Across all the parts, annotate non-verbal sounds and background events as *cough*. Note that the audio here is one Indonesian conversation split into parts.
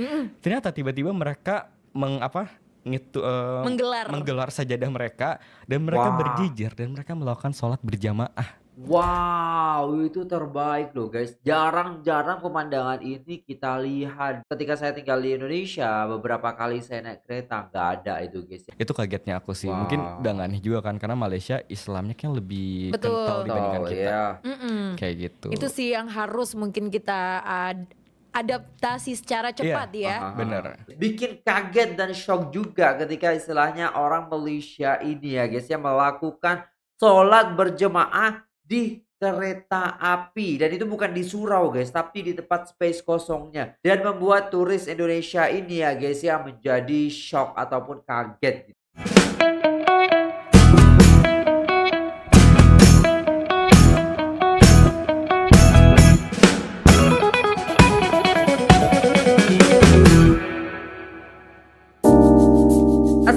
Mm. Ternyata tiba-tiba mereka mengapa ngitu uh, menggelar menggelar sajadah mereka dan mereka wow. berjejer dan mereka melakukan sholat berjamaah. Wow, itu terbaik loh guys. Jarang-jarang pemandangan ini kita lihat. Ketika saya tinggal di Indonesia, beberapa kali saya naik kereta nggak ada itu guys. Itu kagetnya aku sih. Wow. Mungkin udah nggak aneh juga kan karena Malaysia Islamnya kan lebih Betul. kental dibandingkan oh, kita. Yeah. Kayak gitu. Itu sih yang harus mungkin kita uh, adaptasi secara iya. cepat yeah, ya. Uh, -huh. Bener. Bikin kaget dan shock juga ketika istilahnya orang Malaysia ini ya guys ya melakukan sholat berjemaah di kereta api dan itu bukan di surau guys tapi di tempat space kosongnya dan membuat turis Indonesia ini ya guys ya menjadi shock ataupun kaget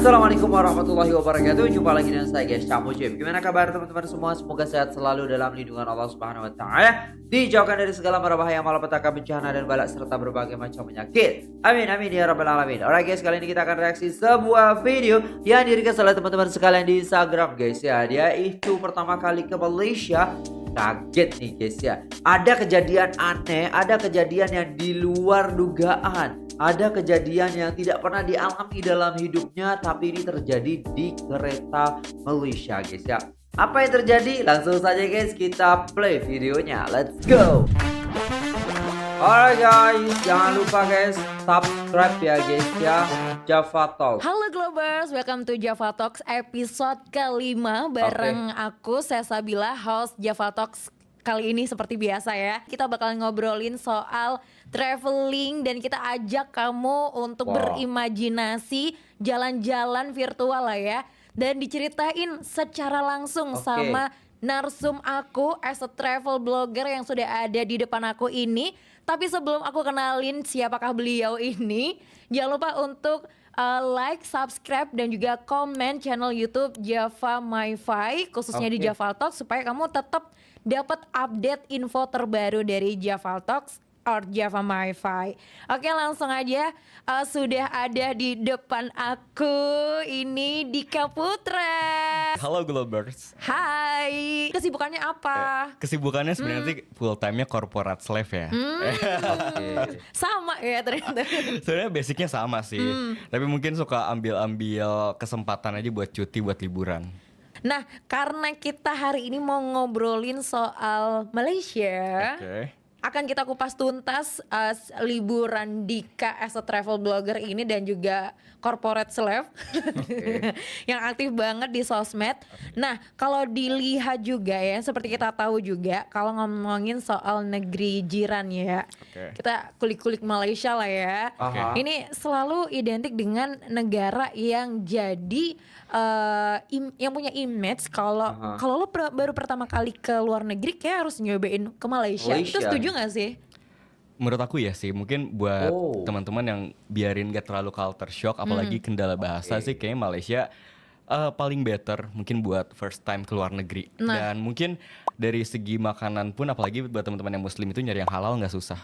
Assalamualaikum warahmatullahi wabarakatuh. Jumpa lagi dengan saya guys, Camu Jim. Gimana kabar teman-teman semua? Semoga sehat selalu dalam lindungan Allah Subhanahu wa taala. Dijauhkan dari segala bahaya, malapetaka, bencana dan balak serta berbagai macam penyakit. Amin amin ya rabbal alamin. Oke guys, kali ini kita akan reaksi sebuah video yang dirikas oleh teman-teman sekalian di Instagram guys ya. Dia itu pertama kali ke Malaysia kaget nih guys ya. Ada kejadian aneh, ada kejadian yang di luar dugaan ada kejadian yang tidak pernah dialami dalam hidupnya tapi ini terjadi di kereta Malaysia guys ya. Apa yang terjadi? Langsung saja guys kita play videonya. Let's go. Alright guys, jangan lupa guys subscribe ya guys ya Java Talk. Halo Globers, welcome to Java Talks episode kelima bareng okay. aku Sesabila host Java Talks kali ini seperti biasa ya. Kita bakal ngobrolin soal traveling dan kita ajak kamu untuk wow. berimajinasi jalan-jalan virtual lah ya dan diceritain secara langsung okay. sama narsum aku as a travel blogger yang sudah ada di depan aku ini tapi sebelum aku kenalin siapakah beliau ini, jangan lupa untuk uh, like, subscribe dan juga komen channel YouTube Java MyFi khususnya okay. di Java Talk supaya kamu tetap dapat update info terbaru dari Java Talks or Java WiFi. Oke langsung aja uh, sudah ada di depan aku ini Dika Putra. Halo Globers. Hai. Kesibukannya apa? Eh, kesibukannya sebenarnya hmm. full time-nya corporate slave ya. Hmm. Eh, sama ya ternyata. sebenarnya basicnya sama sih. Hmm. Tapi mungkin suka ambil-ambil kesempatan aja buat cuti buat liburan. Nah, karena kita hari ini mau ngobrolin soal Malaysia, okay akan kita kupas tuntas uh, liburan Dika as a travel blogger ini dan juga corporate slave okay. *laughs* yang aktif banget di sosmed. Nah, kalau dilihat juga ya, seperti kita tahu juga kalau ngomongin soal negeri jiran ya, okay. kita kulik-kulik Malaysia lah ya. Okay. Ini selalu identik dengan negara yang jadi uh, im yang punya image kalau kalau lo baru pertama kali ke luar negeri kayak harus nyobain ke Malaysia. Malaysia. Itu setuju Setuju nggak sih? Menurut aku ya sih, mungkin buat oh. teman-teman yang biarin gak terlalu culture shock, apalagi hmm. kendala bahasa okay. sih kayaknya Malaysia uh, paling better mungkin buat first time ke luar negeri nah. dan mungkin dari segi makanan pun apalagi buat teman-teman yang muslim itu nyari yang halal nggak susah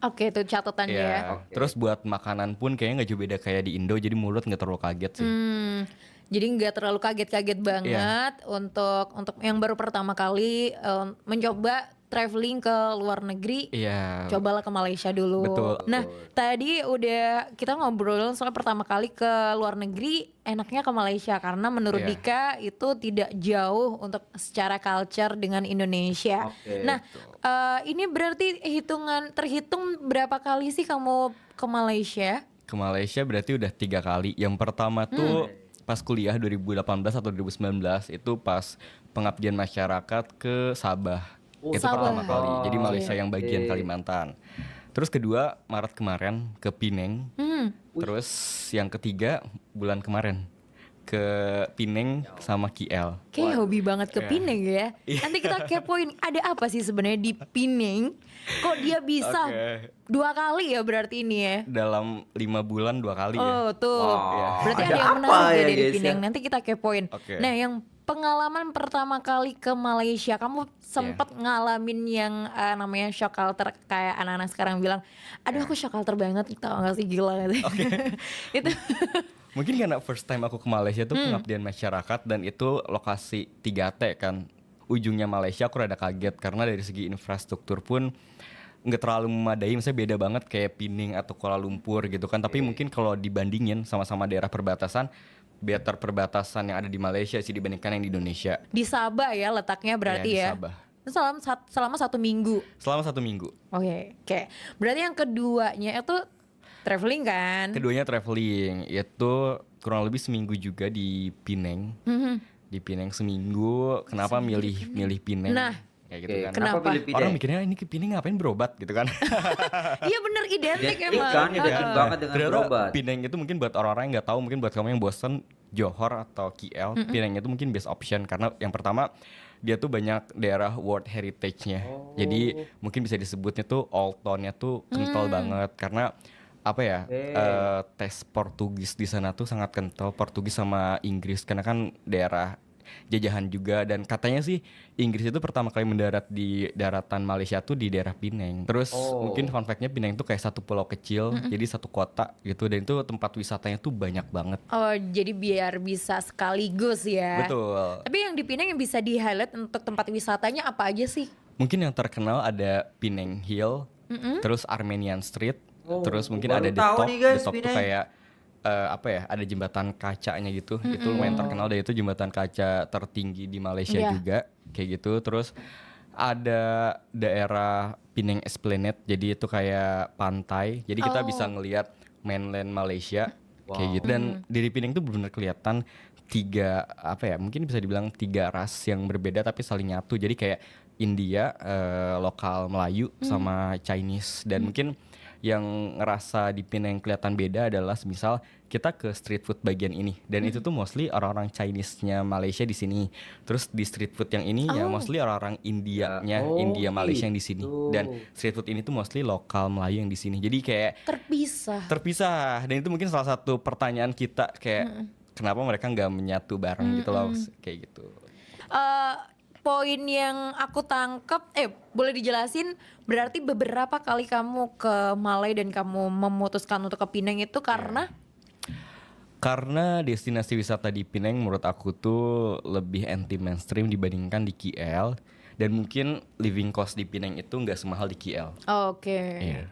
Oke okay, itu catatannya yeah. ya. Okay. Terus buat makanan pun kayaknya nggak jauh beda kayak di Indo, jadi mulut nggak terlalu kaget sih. Hmm, jadi nggak terlalu kaget-kaget iya. banget yeah. untuk untuk yang baru pertama kali um, mencoba traveling ke luar negeri, yeah. cobalah ke Malaysia dulu. Betul. Nah, tadi udah kita ngobrol soal pertama kali ke luar negeri, enaknya ke Malaysia karena menurut yeah. Dika itu tidak jauh untuk secara culture dengan Indonesia. Okay, nah, uh, ini berarti hitungan terhitung berapa kali sih kamu ke Malaysia? Ke Malaysia berarti udah tiga kali. Yang pertama hmm. tuh pas kuliah 2018 atau 2019 itu pas pengabdian masyarakat ke Sabah Oh, itu pertama oh. kali. Jadi oh, Malaysia iya. yang bagian okay. Kalimantan. Terus kedua Maret kemarin ke Pineng. Hmm. Terus yang ketiga bulan kemarin ke Pineng sama KL. Kayak hobi banget ke iya. Pineng ya. Iya. Nanti kita kepoin ada apa sih sebenarnya di Pineng? Kok dia bisa okay. dua kali ya berarti ini ya? Dalam lima bulan dua kali oh, ya. Oh tuh. Wow. Berarti ada, ada yang menarik ya ya di Pineng. Ya. Nanti kita kepoin. Okay. Nah yang pengalaman pertama kali ke Malaysia, kamu sempat yeah. ngalamin yang uh, namanya shock culture kayak anak-anak sekarang bilang, aduh yeah. aku shock culture banget, tau gak sih gila kali. Okay. *laughs* itu *laughs* mungkin karena first time aku ke Malaysia tuh hmm. pengabdian masyarakat dan itu lokasi 3T kan ujungnya Malaysia aku rada kaget karena dari segi infrastruktur pun nggak terlalu memadai misalnya beda banget kayak Pining atau Kuala Lumpur gitu kan tapi yeah. mungkin kalau dibandingin sama-sama daerah perbatasan better perbatasan yang ada di Malaysia sih dibandingkan yang di Indonesia. Di Sabah ya letaknya berarti iya, ya. Di Selama, selama satu minggu. Selama satu minggu. Oke, okay. oke. Okay. Berarti yang keduanya itu traveling kan? Keduanya traveling. Itu kurang lebih seminggu juga di Pineng. Mm -hmm. Di Pineng seminggu. Kenapa seminggu milih Pineng. milih Pineng? Nah, kayak gitu kan. Kenapa, Kenapa pilih Orang mikirnya ini ini ngapain berobat gitu kan. *laughs* Iya bener identik ya, emang. Kan identik banget dengan Ternyata berobat. Pineng itu mungkin buat orang-orang yang nggak tahu mungkin buat kamu yang bosen Johor atau KL, mm -hmm. Pineng itu mungkin best option karena yang pertama dia tuh banyak daerah world heritage-nya. Oh. Jadi mungkin bisa disebutnya tuh old town-nya tuh kental hmm. banget karena apa ya hey. uh, eh, tes Portugis di sana tuh sangat kental Portugis sama Inggris karena kan daerah jajahan juga dan katanya sih Inggris itu pertama kali mendarat di daratan Malaysia tuh di daerah Pineng. Terus oh. mungkin fun fact-nya Pineng tuh kayak satu pulau kecil, mm -mm. jadi satu kota gitu dan itu tempat wisatanya tuh banyak banget. Oh, jadi biar bisa sekaligus ya. Betul. Tapi yang di Pineng yang bisa di-highlight untuk tempat wisatanya apa aja sih? Mungkin yang terkenal ada Pineng Hill, mm -mm. terus Armenian Street, oh, terus mungkin ada the top, nih guys, tuh kayak uh, apa ya ada jembatan kacanya gitu mm -hmm. itu lumayan terkenal dari itu jembatan kaca tertinggi di Malaysia yeah. juga kayak gitu terus ada daerah Penang Esplanade jadi itu kayak pantai jadi kita oh. bisa ngelihat mainland Malaysia wow. kayak gitu dan mm. di Penang tuh benar-benar kelihatan tiga apa ya mungkin bisa dibilang tiga ras yang berbeda tapi saling nyatu jadi kayak India uh, lokal Melayu mm. sama Chinese dan mm. mungkin yang ngerasa di Pin yang kelihatan beda adalah misal kita ke street food bagian ini dan hmm. itu tuh mostly orang-orang Chinese-nya Malaysia di sini. Terus di street food yang ini ya oh. ya mostly orang-orang India-nya, oh, India Malaysia yang di sini. Gitu. Dan street food ini tuh mostly lokal Melayu yang di sini. Jadi kayak terpisah. Terpisah. Dan itu mungkin salah satu pertanyaan kita kayak hmm. kenapa mereka nggak menyatu bareng hmm. gitu loh hmm. kayak gitu. Uh, poin yang aku tangkep, eh boleh dijelasin berarti beberapa kali kamu ke Malai dan kamu memutuskan untuk ke Pinang itu iya. karena karena destinasi wisata di Pinang menurut aku tuh lebih anti mainstream dibandingkan di KL dan mungkin living cost di Pinang itu nggak semahal di KL. Oke. Okay. Yeah.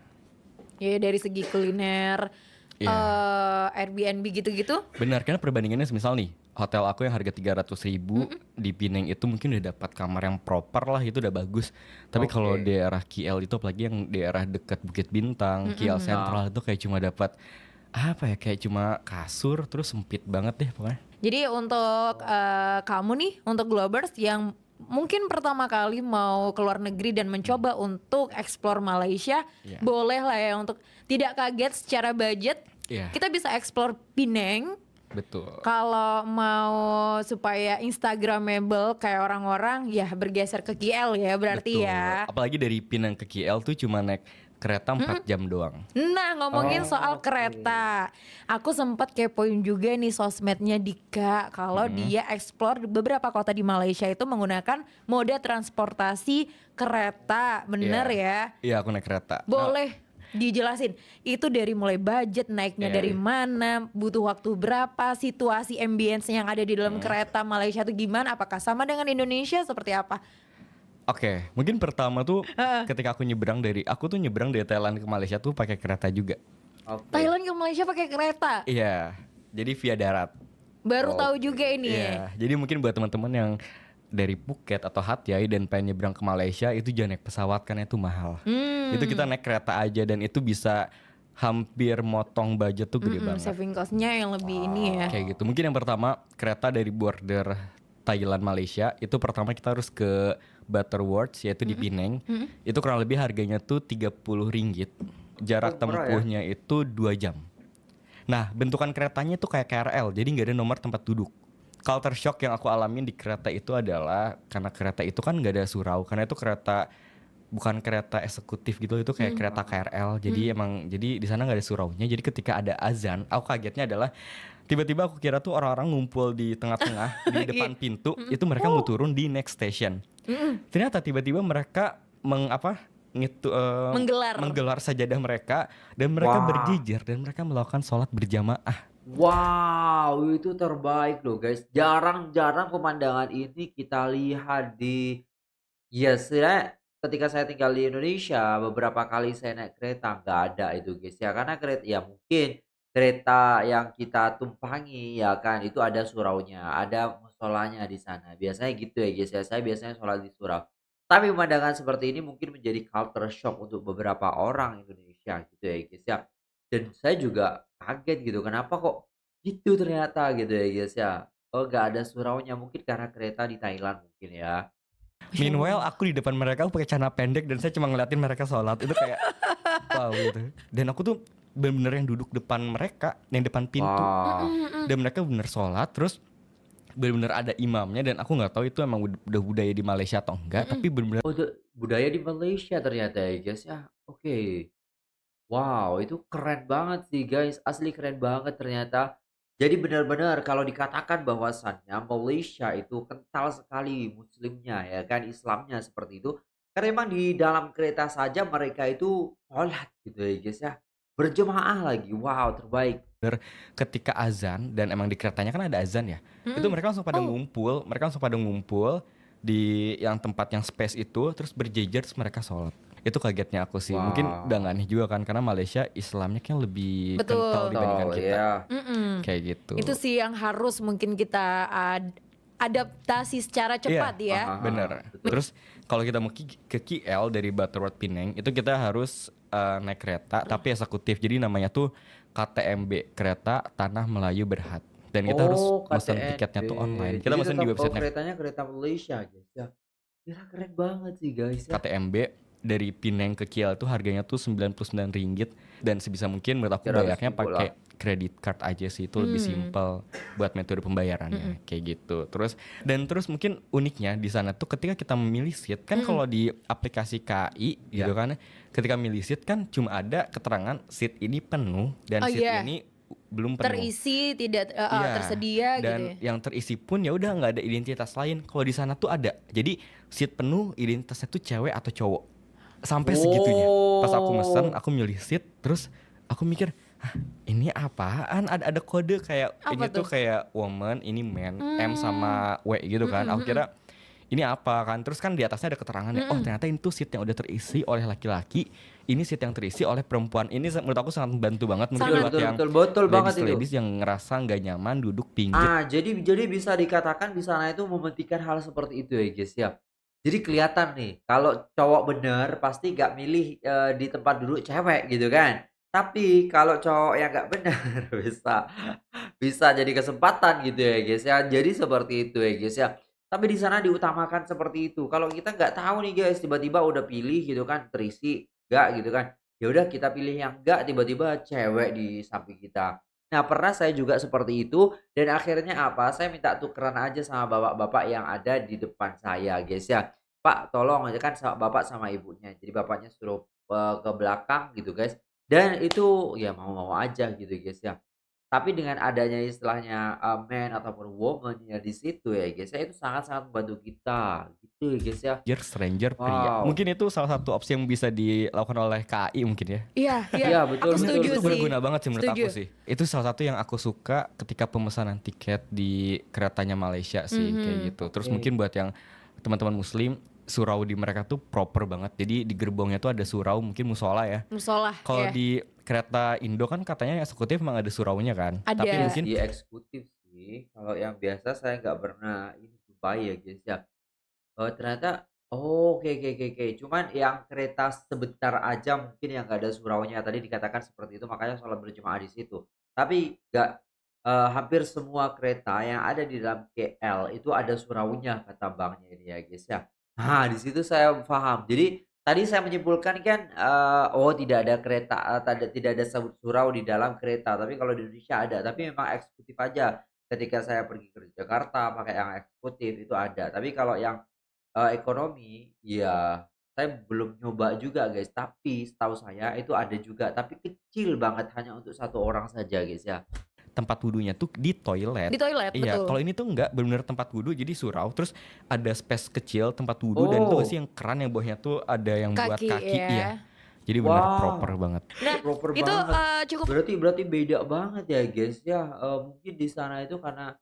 Ya dari segi kuliner yeah. Iya. uh, Airbnb gitu-gitu. Benar, karena perbandingannya misal nih, hotel aku yang harga 300 ribu mm -hmm. di Pineng itu mungkin udah dapat kamar yang proper lah, itu udah bagus. Tapi okay. kalau daerah KL itu apalagi yang daerah dekat Bukit Bintang, mm -hmm. KL Central itu kayak cuma dapat apa ya kayak cuma kasur terus sempit banget deh pokoknya. Jadi untuk uh, kamu nih untuk Globers yang mungkin pertama kali mau keluar negeri dan mencoba hmm. untuk explore Malaysia, yeah. boleh lah ya untuk tidak kaget secara budget. Yeah. Kita bisa explore Penang. Betul. Kalau mau supaya Instagramable kayak orang-orang, ya bergeser ke KL ya berarti Betul. ya. Apalagi dari Pinang ke KL tuh cuma naik kereta 4 hmm. jam doang. Nah, ngomongin oh. soal kereta. Aku sempat kepoin juga nih sosmednya Dika kalau hmm. dia explore beberapa kota di Malaysia itu menggunakan moda transportasi kereta. Bener yeah. ya? Iya, yeah, aku naik kereta. Nah, Boleh dijelasin. Itu dari mulai budget naiknya yeah. dari iya. mana, butuh waktu berapa, situasi ambience yang ada di dalam hmm. kereta Malaysia itu gimana? Apakah sama dengan Indonesia seperti apa? Oke, okay. mungkin pertama tuh ketika aku nyebrang dari aku tuh nyebrang dari Thailand ke Malaysia tuh pakai kereta juga. Okay. Thailand ke Malaysia pakai kereta? Iya. Jadi via darat. Baru oh. tahu juga ini. Iya. Jadi mungkin buat teman-teman yang dari Phuket atau Hatyai dan pengen nyebrang ke Malaysia itu jangan naik pesawat karena itu mahal. Hmm. Itu kita naik kereta aja dan itu bisa hampir motong budget tuh gede mm -mm, banget. Saving costnya yang lebih wow. ini ya. Kayak gitu. Mungkin yang pertama kereta dari border Thailand Malaysia itu pertama kita harus ke Words yaitu mm -hmm. di mm-hmm. Pineng. Mm -hmm. Itu kurang lebih harganya tuh 30 ringgit. Jarak oh, tempuhnya ya? itu 2 jam. Nah, bentukan keretanya itu kayak KRL, jadi nggak ada nomor tempat duduk. Culture shock yang aku alamin di kereta itu adalah karena kereta itu kan nggak ada surau, karena itu kereta bukan kereta eksekutif gitu itu kayak hmm. kereta KRL jadi hmm. emang jadi di sana nggak ada surau nya jadi ketika ada azan aku kagetnya adalah tiba-tiba aku kira tuh orang-orang ngumpul di tengah-tengah *laughs* di depan iya. pintu itu mereka mau oh. turun di next station ternyata tiba-tiba mereka mengapa ngitu uh, menggelar menggelar sajadah mereka dan mereka wow. berjejer dan mereka melakukan sholat berjamaah wow itu terbaik loh guys jarang-jarang pemandangan ini kita lihat di ya yes ya ketika saya tinggal di Indonesia beberapa kali saya naik kereta nggak ada itu guys ya karena kereta ya mungkin kereta yang kita tumpangi ya kan itu ada suraunya ada musolanya di sana biasanya gitu ya guys ya saya biasanya sholat di surau tapi pemandangan seperti ini mungkin menjadi culture shock untuk beberapa orang Indonesia gitu ya guys ya dan saya juga kaget gitu kenapa kok gitu ternyata gitu ya guys ya oh gak ada suraunya mungkin karena kereta di Thailand mungkin ya Meanwhile aku di depan mereka aku pakai celana pendek dan saya cuma ngeliatin mereka sholat itu kayak wow gitu dan aku tuh benar-benar yang duduk depan mereka yang depan pintu wow. dan mereka benar-benar sholat terus benar-benar ada imamnya dan aku nggak tahu itu emang udah budaya di Malaysia atau enggak mm. tapi benar-benar oh, budaya di Malaysia ternyata ya guys ya oke okay. wow itu keren banget sih guys asli keren banget ternyata jadi benar-benar kalau dikatakan bahwasannya Malaysia itu kental sekali muslimnya ya kan Islamnya seperti itu karena emang di dalam kereta saja mereka itu sholat gitu ya guys ya berjemaah lagi wow terbaik bener ketika azan dan emang di keretanya kan ada azan ya hmm. itu mereka langsung pada oh. ngumpul mereka langsung pada ngumpul di yang tempat yang space itu terus berjejer terus mereka sholat itu kagetnya aku sih wow. mungkin udah gak aneh juga kan karena Malaysia Islamnya kan lebih Betul. kental dibandingkan oh, kita yeah. kayak gitu itu sih yang harus mungkin kita ad adaptasi secara iya. cepat yeah. ya uh -huh. bener terus kalau kita mau ke KL dari Butterworth Penang itu kita harus uh, naik kereta hmm. tapi eksekutif. Jadi namanya tuh KTMB Kereta Tanah Melayu Berhad. Dan kita oh, harus pesan tiketnya tuh online. Kita pesan di website keretanya kereta Malaysia guys. Ya. Kira keren banget sih guys. Ya. KTMB dari Pineng ke Kiel tuh harganya tuh sembilan 99 ringgit dan sebisa mungkin menurut aku banyaknya pakai kredit card aja sih itu hmm. lebih simpel buat metode pembayarannya hmm. kayak gitu. Terus dan terus mungkin uniknya di sana tuh ketika kita memilih seat kan hmm. kalau di aplikasi KI gitu ya. gitu kan ketika milih seat kan cuma ada keterangan seat ini penuh dan oh, seat yeah. ini belum penuh. terisi tidak uh, eh, yeah. Iya. tersedia gitu dan gitu ya. yang terisi pun ya udah nggak ada identitas lain kalau di sana tuh ada jadi seat penuh identitasnya tuh cewek atau cowok sampai oh. segitunya pas aku mesen oh. aku milih seat terus aku mikir Hah, ini apaan ada ada kode kayak apa ini tuh? tuh kayak woman ini man hmm. m sama hmm. w gitu kan hmm, aku kira ini apa kan terus kan di atasnya ada keterangan ya oh ternyata itu seat yang udah terisi oleh laki-laki ini seat yang terisi oleh perempuan ini menurut aku sangat membantu banget mungkin buat betul, yang betul, betul banget ladies, ladies yang ngerasa nggak nyaman duduk pinggir ah jadi jadi bisa dikatakan di sana itu mementingkan hal seperti itu ya guys ya jadi kelihatan nih kalau cowok bener pasti gak milih e, di tempat duduk cewek gitu kan tapi kalau cowok yang gak bener *laughs* bisa bisa jadi kesempatan gitu ya guys ya jadi seperti itu ya guys ya tapi di sana diutamakan seperti itu kalau kita nggak tahu nih guys tiba-tiba udah pilih gitu kan terisi gak gitu kan ya udah kita pilih yang gak tiba-tiba cewek di samping kita Nah pernah saya juga seperti itu dan akhirnya apa? Saya minta tukeran aja sama bapak-bapak yang ada di depan saya guys ya. Pak tolong aja kan sama bapak sama ibunya. Jadi bapaknya suruh uh, ke belakang gitu guys. Dan itu ya mau-mau aja gitu guys ya. Tapi dengan adanya istilahnya, uh, man ataupun woman ya di situ ya guys ya, itu sangat-sangat membantu kita gitu ya guys ya. Stranger, stranger, pria. Wow. Mungkin itu salah satu opsi yang bisa dilakukan oleh KAI mungkin ya. Iya, iya. ya, betul. Aku betul. setuju itu sih. berguna banget sih menurut setuju. aku sih. Itu salah satu yang aku suka ketika pemesanan tiket di keretanya Malaysia sih mm -hmm. kayak gitu. Terus okay. mungkin buat yang teman-teman muslim surau di mereka tuh proper banget. Jadi di gerbongnya tuh ada surau mungkin musola ya. Musola. Kalau yeah. di kereta Indo kan katanya eksekutif emang ada suraunya kan. Ada. Tapi mungkin di iya, eksekutif sih. Kalau yang biasa saya nggak pernah ini jumpai ya guys ya. Oh, ternyata Oh, oke, okay, oke, okay, oke, okay. Cuman yang kereta sebentar aja mungkin yang nggak ada suraunya tadi dikatakan seperti itu, makanya sholat berjemaah di situ. Tapi nggak uh, hampir semua kereta yang ada di dalam KL itu ada suraunya kata bangnya ini ya guys ya. Nah, di situ saya paham. Jadi tadi saya menyimpulkan kan uh, oh tidak ada kereta uh, eh, tidak tidak ada surau di dalam kereta, tapi kalau di Indonesia ada, tapi memang eksekutif aja. Ketika saya pergi ke Jakarta pakai yang eksekutif itu ada. Tapi kalau yang uh, ekonomi ya saya belum nyoba juga guys tapi setahu saya itu ada juga tapi kecil banget hanya untuk satu orang saja guys ya tempat wudhunya tuh di toilet. Di toilet, iya. Kalau ini tuh enggak benar-benar tempat wudhu jadi surau terus ada space kecil tempat wudhu oh. dan itu oh. sih yang keran yang bawahnya tuh ada yang kaki, buat kaki ya. iya. Jadi benar wow. proper banget. Nah, proper itu banget. Uh, cukup Berarti berarti beda banget ya guys ya. Uh, mungkin di sana itu karena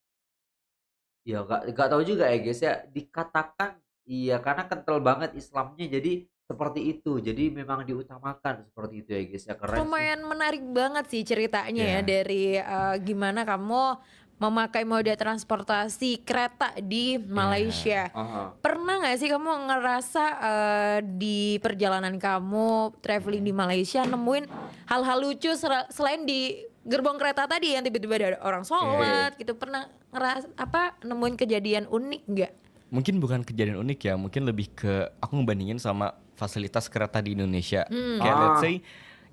ya gak, gak tahu juga ya guys ya dikatakan iya karena kental banget Islamnya jadi seperti itu jadi memang diutamakan seperti itu ya guys ya keren lumayan sih. menarik banget sih ceritanya yeah. ya iya. dari uh, gimana kamu memakai moda transportasi kereta di iya. Malaysia. Yeah. Uh -huh. Pernah nggak sih kamu ngerasa uh, di perjalanan kamu traveling di Malaysia nemuin hal-hal lucu selain di gerbong kereta tadi yang tiba-tiba ada orang iya. sholat yeah. gitu pernah ngeras apa nemuin kejadian unik nggak? Mungkin bukan kejadian unik ya, mungkin lebih ke aku ngebandingin sama fasilitas kereta di Indonesia. Hmm. Kayak ah. let's say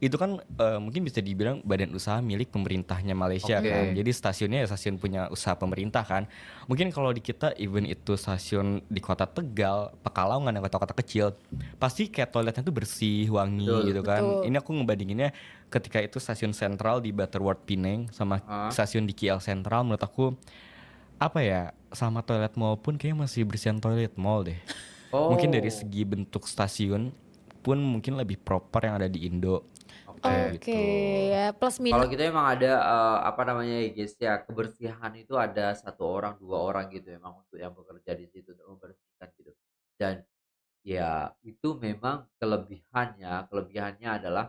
itu kan uh, mungkin bisa dibilang badan usaha milik pemerintahnya Malaysia okay. kan. Jadi stasiunnya ya stasiun punya usaha pemerintah kan. Mungkin kalau di kita even itu stasiun di kota Tegal, Pekalongan yang kota-kota kecil, pasti kayak toiletnya tuh bersih, wangi Betul. gitu kan. Betul. Ini aku ngebandinginnya ketika itu stasiun sentral di Butterworth Penang sama ah. stasiun di KL Sentral menurut aku apa ya sama toilet mall pun kayaknya masih bersihan toilet mall deh. Oh. Mungkin dari oh. segi bentuk stasiun pun mungkin lebih proper yang ada di Indo. Oke, okay. gitu. ya plus minus. Kalau kita emang ada uh, apa namanya ya guys ya kebersihan itu ada satu orang dua orang gitu emang untuk yang bekerja di situ untuk membersihkan gitu. Dan ya itu memang kelebihannya kelebihannya adalah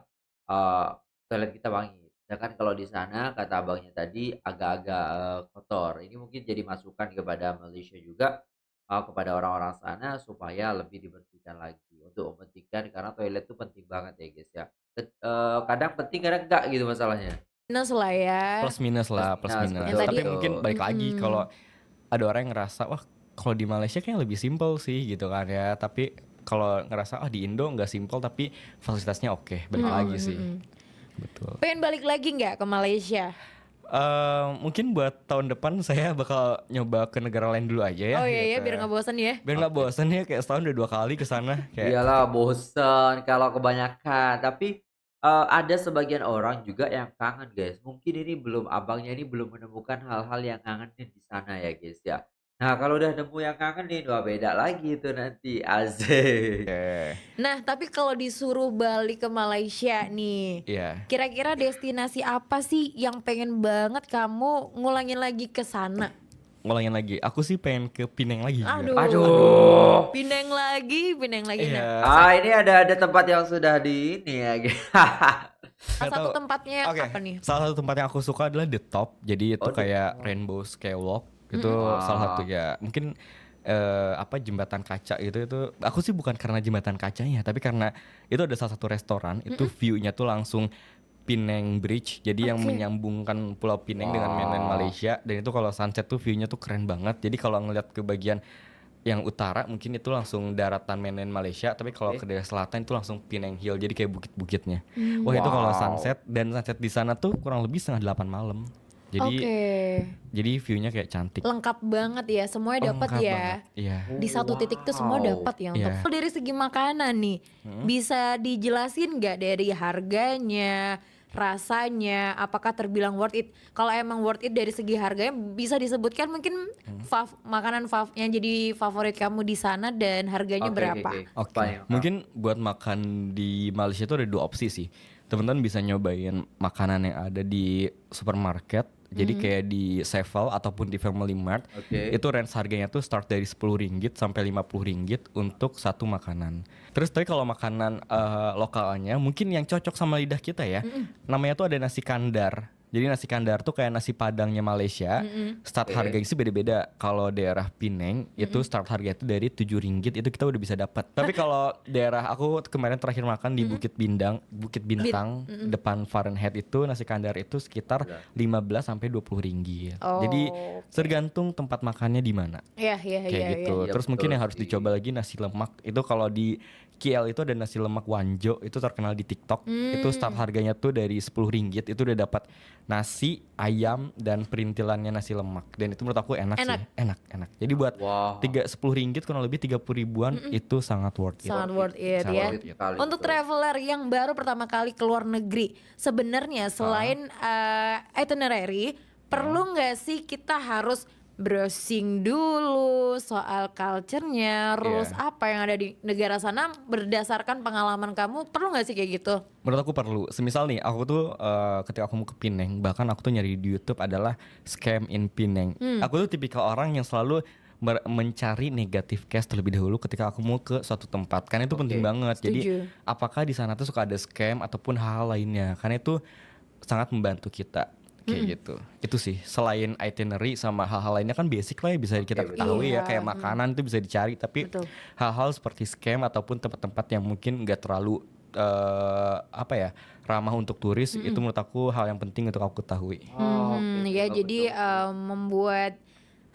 uh, toilet kita wangi. Sedangkan ya kalau di sana kata abangnya tadi agak-agak uh, kotor. Ini mungkin jadi masukan kepada Malaysia juga uh, kepada orang-orang sana supaya lebih dibersihkan lagi untuk mementingkan karena toilet itu penting banget ya guys ya Ket, uh, kadang penting kadang enggak gitu masalahnya minus lah ya plus minus lah plus minus, plus minus. tapi itu. mungkin balik lagi hmm. kalau ada orang yang ngerasa wah kalau di Malaysia kayak lebih simpel sih gitu kan ya tapi kalau ngerasa oh di Indo nggak simpel tapi fasilitasnya oke okay. balik hmm. lagi sih hmm, hmm. betul pengen balik lagi nggak ke Malaysia Uh, mungkin buat tahun depan *laughs* saya bakal nyoba ke negara lain dulu aja ya. Oh iya, iya gitu. iya biar nggak bosan ya. Biar nggak bosan ya kayak setahun udah dua kali ke sana. Kayak... Iyalah bosan kalau kebanyakan. Tapi uh, ada sebagian orang juga yang kangen guys. Mungkin ini belum abangnya ini belum menemukan hal-hal yang kangenin di sana ya guys ya. Nah, kalau udah nemu yang kangen nih dua beda lagi itu nanti, asik. Nah, tapi kalau disuruh balik ke Malaysia nih, Iya. kira-kira destinasi apa sih yang pengen banget kamu ngulangin lagi ke sana? Ngulangin lagi, aku sih pengen ke Pineng lagi. Aduh. Aduh. Pineng lagi, Pineng lagi. Yeah. Nah, Ah, ini ada ada tempat yang sudah di ini ya. *laughs* salah satu tempatnya okay. apa nih? salah satu tempat yang aku suka adalah The Top. Jadi itu Oh, The kayak Rainbow Skywalk itu hmm. salah ya mungkin uh, apa jembatan kaca itu itu aku sih bukan karena jembatan kacanya tapi karena itu ada salah satu restoran mm-hmm. itu viewnya tuh langsung Pineng Bridge jadi okay. yang menyambungkan Pulau Pineng wow. dengan mainland Malaysia dan itu kalau sunset tuh viewnya tuh keren banget jadi kalau ngeliat ke bagian yang utara mungkin itu langsung daratan mainland Malaysia tapi kalau okay. ke daerah selatan itu langsung Pineng Hill jadi kayak bukit-bukitnya hmm. wah wow. itu kalau sunset dan sunset di sana tuh kurang lebih setengah delapan malam jadi okay. jadi viewnya kayak cantik. Lengkap banget ya, semuanya oh, dapat ya. Iya. Di satu wow. titik tuh semua dapat ya. Untuk yeah. dari segi makanan nih, hmm? bisa dijelasin nggak dari harganya? rasanya apakah terbilang worth it kalau emang worth it dari segi harganya bisa disebutkan mungkin hmm. fav, makanan fav, yang jadi favorit kamu di sana dan harganya okay, berapa oke okay, okay. okay. mungkin buat makan di Malaysia itu ada dua opsi sih teman-teman bisa nyobain makanan yang ada di supermarket jadi hmm. kayak di Sevel ataupun di Family Mart okay. itu range harganya tuh start dari 10 ringgit sampai 50 ringgit untuk satu makanan. Terus tapi kalau makanan uh, eh, lokalnya mungkin yang cocok sama lidah kita ya. Hmm. Namanya tuh ada nasi kandar. Jadi nasi kandar tuh kayak nasi padangnya Malaysia. Mm-hmm. Start yeah. harga itu beda-beda. Kalau daerah Pineng mm-hmm. itu start harga itu dari tujuh ringgit itu kita udah bisa dapat. Tapi *laughs* kalau daerah aku kemarin terakhir makan di mm-hmm. Bukit Bindang, Bukit Bintang mm-hmm. depan Fahrenheit itu nasi kandar itu sekitar lima belas sampai dua puluh ringgit. Oh, Jadi okay. tergantung tempat makannya di mana. Iya yeah, iya, gitu. iya iya. Kayak gitu. Terus mungkin yang harus dicoba lagi nasi lemak itu kalau di KL itu ada nasi lemak Wanjo itu terkenal di TikTok. Hmm. Itu start harganya tuh dari 10 ringgit itu udah dapat nasi, ayam dan perintilannya nasi lemak. Dan itu menurut aku enak, enak. sih. Enak, enak. Jadi buat wow. 3 10 ringgit kurang lebih 30 ribuan mm -mm. itu sangat worth it. Sangat worth it, it ya. it. Kali Untuk traveler yang baru pertama kali keluar negeri, sebenarnya selain uh. uh, itinerary, perlu nggak sih kita harus browsing dulu soal culture-nya, rules yeah. apa yang ada di negara sana berdasarkan pengalaman kamu perlu nggak sih kayak gitu? Menurut aku perlu. Semisal nih aku tuh uh, ketika aku mau ke Pineng, bahkan aku tuh nyari di YouTube adalah scam in Pineng. Hmm. Aku tuh tipikal orang yang selalu mencari negatif case terlebih dahulu ketika aku mau ke suatu tempat karena itu okay. penting banget. Setuju. Jadi apakah di sana tuh suka ada scam ataupun hal-hal lainnya? Karena itu sangat membantu kita kayak mm. gitu itu sih selain itinerary sama hal-hal lainnya kan basic lah ya bisa kita okay, ketahui ya, iya. ya kayak makanan mm. itu bisa dicari tapi hal-hal seperti scam ataupun tempat-tempat yang mungkin nggak terlalu uh, apa ya ramah untuk turis mm itu menurut aku hal yang penting untuk aku ketahui. Oh, hmm, okay. ya betul, oh, jadi betul. Uh, membuat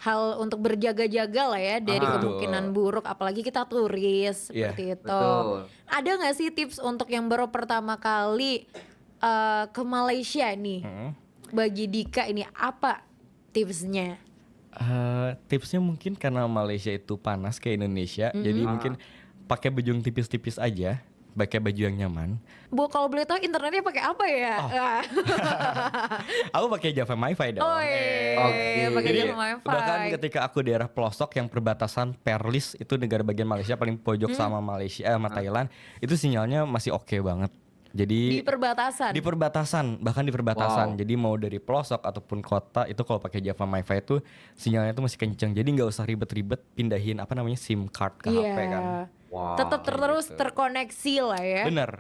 hal untuk berjaga-jaga lah ya dari ah, kemungkinan betul. buruk apalagi kita turis yeah, seperti itu. Betul. Ada nggak sih tips untuk yang baru pertama kali uh, ke Malaysia nih? Hmm bagi Dika ini apa tipsnya? Uh, tipsnya mungkin karena Malaysia itu panas kayak Indonesia, mm -hmm. jadi ah. mungkin pakai baju yang tipis-tipis aja pakai baju yang nyaman. Bu kalau boleh tahu internetnya pakai apa ya? Oh. *laughs* aku pakai Java MiFi dong. Oh, iya. iya, iya okay. Iya, pakai Java MiFi. Bahkan ketika aku daerah pelosok yang perbatasan Perlis itu negara bagian Malaysia paling pojok hmm. sama Malaysia eh, sama Thailand, itu sinyalnya masih oke okay banget. Jadi di perbatasan. Di perbatasan, bahkan di perbatasan. Wow. Jadi mau dari pelosok ataupun kota itu kalau pakai Java MiFi itu sinyalnya itu masih kenceng. Jadi nggak usah ribet-ribet pindahin apa namanya SIM card ke yeah. HP kan. Wow. Tetap terus gitu. terkoneksi lah ya. Bener.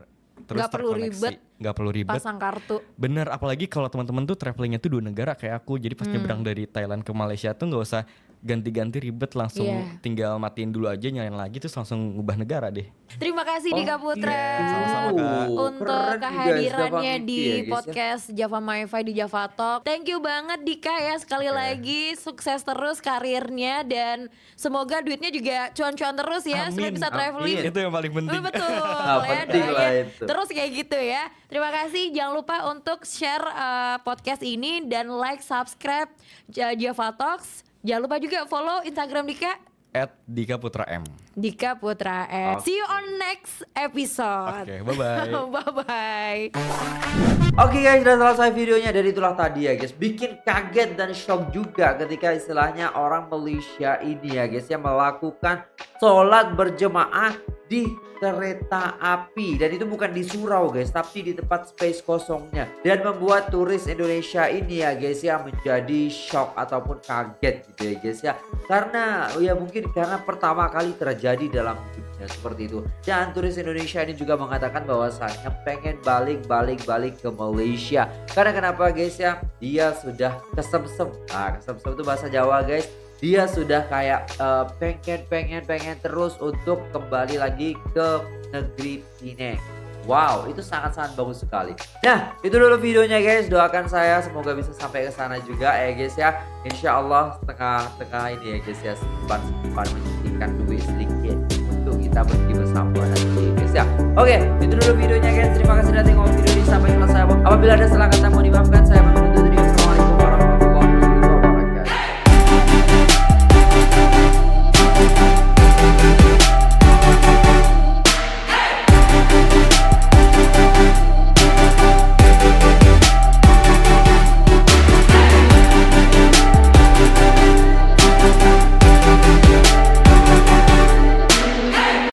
Terus gak perlu ribet, nggak perlu ribet. Pasang kartu. Bener, apalagi kalau teman-teman tuh travelingnya tuh dua negara kayak aku. Jadi pas hmm. nyebrang dari Thailand ke Malaysia tuh nggak usah ganti-ganti ribet langsung yeah. tinggal matiin dulu aja nyalain lagi terus langsung ubah negara deh. Terima kasih oh, Dika Putra yeah. Sama-sama, Kak. untuk Keren kehadirannya di iya, ya, podcast ya. Java MyFi di Java Talk. Thank you banget Dika ya sekali okay. Iya. lagi sukses terus karirnya dan semoga duitnya juga cuan-cuan terus ya Amin. supaya bisa traveling. Itu yang paling penting. Oh, betul. *laughs* Ah, ya, itu. Terus kayak gitu ya. Terima kasih jangan lupa untuk share uh, podcast ini dan like subscribe eh, Java Talks Jangan lupa juga follow Instagram Dika at Dika Putra M. Dika Putra M. Okay. See you on next episode. Oke, okay, bye-bye. *laughs* bye-bye. Oke okay guys, dan selesai videonya dari itulah tadi ya guys. Bikin kaget dan shock juga ketika istilahnya orang Malaysia ini ya guys yang melakukan sholat berjemaah di kereta api dan itu bukan di surau guys tapi di tempat space kosongnya dan membuat turis Indonesia ini ya guys ya menjadi shock ataupun kaget gitu ya guys ya karena ya mungkin karena pertama kali terjadi dalam hidupnya seperti itu dan turis Indonesia ini juga mengatakan bahwasannya pengen balik-balik-balik ke Malaysia karena kenapa guys ya dia sudah kesemsem nah kesemsem itu bahasa Jawa guys dia sudah kayak uh, pengen pengen pengen terus untuk kembali lagi ke negeri ini. Wow, itu sangat-sangat bagus sekali. Nah, itu dulu videonya guys. Doakan saya semoga bisa sampai ke sana juga ya guys ya. Insya Allah tengah-tengah ini ya guys ya sempat-sempat menyisihkan duit sedikit untuk kita pergi bersama nanti guys ya. Oke, itu dulu videonya guys. Terima kasih sudah tengok video ini sampai selesai. Apabila ada salah kata mau dimaafkan. Saya Mau...